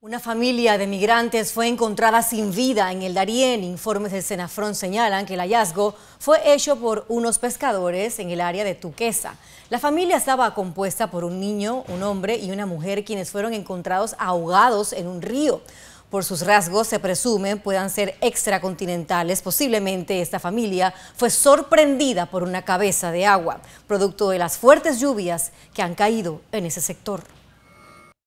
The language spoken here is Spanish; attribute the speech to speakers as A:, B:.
A: Una familia de migrantes fue encontrada sin vida en el Darién. Informes del Senafrón señalan que el hallazgo fue hecho por unos pescadores en el área de Tuquesa. La familia estaba compuesta por un niño, un hombre y una mujer quienes fueron encontrados ahogados en un río. Por sus rasgos se presumen puedan ser extracontinentales. Posiblemente esta familia fue sorprendida por una cabeza de agua, producto de las fuertes lluvias que han caído en ese sector.